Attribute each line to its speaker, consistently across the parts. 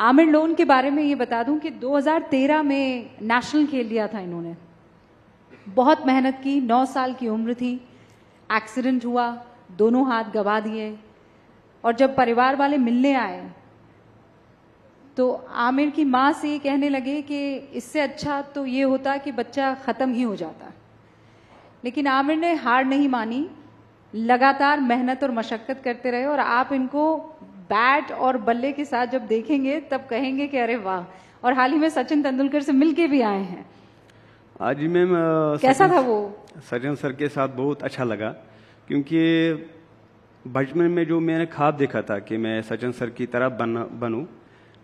Speaker 1: Aamir loan के बारे में ये बता दूं कि 2013 में नेशनल खेल लिया था इन्होंने बहुत मेहनत की नौ साल की उम्र थी एक्सीडेंट हुआ दोनों हाथ गवा दिए और जब परिवार वाले मिलने आए तो आमिर की माँ से ये कहने लगे कि इससे अच्छा तो ये होता कि बच्चा ख़त्म ही हो जाता लेकिन आमिर ने हार नहीं मानी लगातार मेहनत और मशक्क़त करते रहे और आप इनको बैट और बल्ले के साथ जब देखेंगे तब कहेंगे कि अरे वाह और हाल ही में सचिन तेंदुलकर से मिलके भी आए हैं
Speaker 2: आज मैम कैसा था वो सचिन सर के साथ बहुत अच्छा लगा क्योंकि बचपन में जो मैंने ख्वाब देखा था कि मैं सचिन सर की तरह बन बनूँ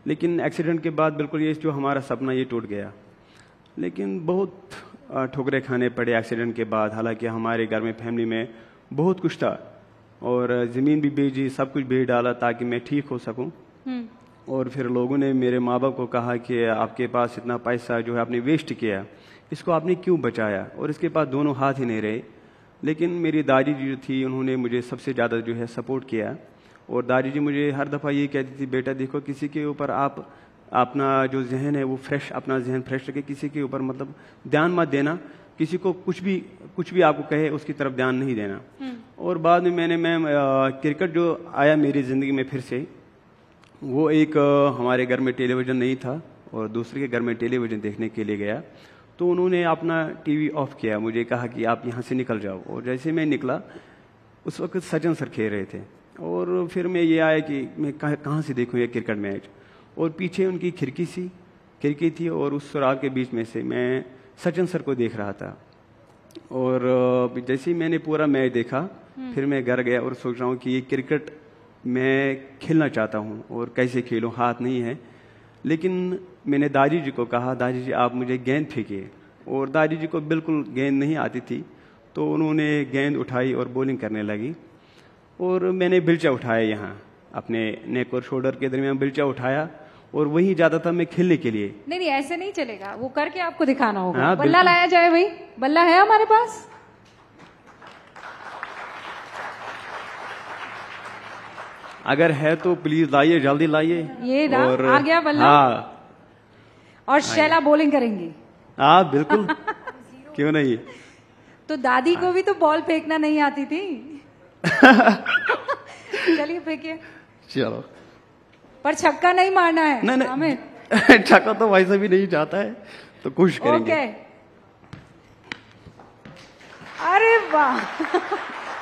Speaker 2: लेकिन एक्सीडेंट के बाद बिल्कुल ये जो हमारा सपना ये टूट गया लेकिन बहुत ठोकरे खाने पड़े एक्सीडेंट के बाद हालांकि हमारे घर में फैमिली में बहुत कुछ था और ज़मीन भी बेची सब कुछ बेच डाला ताकि मैं ठीक हो सकूँ
Speaker 1: हम्म।
Speaker 2: और फिर लोगों ने मेरे माँ बाप को कहा कि आपके पास इतना पैसा जो है आपने वेस्ट किया इसको आपने क्यों बचाया और इसके पास दोनों हाथ ही नहीं रहे लेकिन मेरी दादी जी जो थी उन्होंने मुझे सबसे ज़्यादा जो है सपोर्ट किया और दादी जी मुझे हर दफ़ा ये कहती थी बेटा देखो किसी के ऊपर आप अपना जो जहन है वो फ्रेश अपना जहन फ्रेश रखे किसी के ऊपर मतलब ध्यान मत देना किसी को कुछ भी कुछ भी आपको कहे उसकी तरफ ध्यान नहीं देना हम्म। और बाद में मैंने मैम क्रिकेट जो आया मेरी ज़िंदगी में फिर से वो एक आ, हमारे घर में टेलीविज़न नहीं था और दूसरे के घर में टेलीविज़न देखने के लिए गया तो उन्होंने अपना टीवी ऑफ किया मुझे कहा कि आप यहाँ से निकल जाओ और जैसे मैं निकला उस वक्त सजन सर खेल रहे थे और फिर मैं ये आया कि मैं कहाँ से देखूँ ये क्रिकेट मैच और पीछे उनकी खिड़की सी खिड़की थी और उस सुराग के बीच में से मैं सचिन सर को देख रहा था और जैसे ही मैंने पूरा मैच देखा हम्म। फिर मैं घर गया और सोच रहा हूँ कि ये क्रिकेट मैं खेलना चाहता हूँ और कैसे खेलूँ हाथ नहीं है लेकिन मैंने दादी जी को कहा दादी जी आप मुझे गेंद फेंकिए और दादी जी को बिल्कुल गेंद नहीं आती थी तो उन्होंने गेंद उठाई और बॉलिंग करने लगी और मैंने बिलचा उठाया यहाँ अपने नेक और शोल्डर के दरमियान बिलचा उठाया और वही जाता था मैं खेलने के लिए
Speaker 1: नहीं नहीं ऐसे नहीं चलेगा वो करके आपको दिखाना होगा हाँ, बल्ला लाया जाए भाई बल्ला है हमारे पास
Speaker 2: अगर है तो प्लीज लाइए जल्दी लाइए ये और, आ गया बल्ला हाँ,
Speaker 1: और हाँ, शैला बॉलिंग करेंगी
Speaker 2: हाँ बिल्कुल
Speaker 1: क्यों नहीं तो दादी को हाँ। भी तो बॉल फेंकना नहीं आती थी चलिए फेंकिए चलो पर छक्का नहीं मारना है नहीं
Speaker 2: नहीं छक्का तो वैसे भी नहीं जाता है तो कुछ करेंगे okay.
Speaker 1: अरे वाह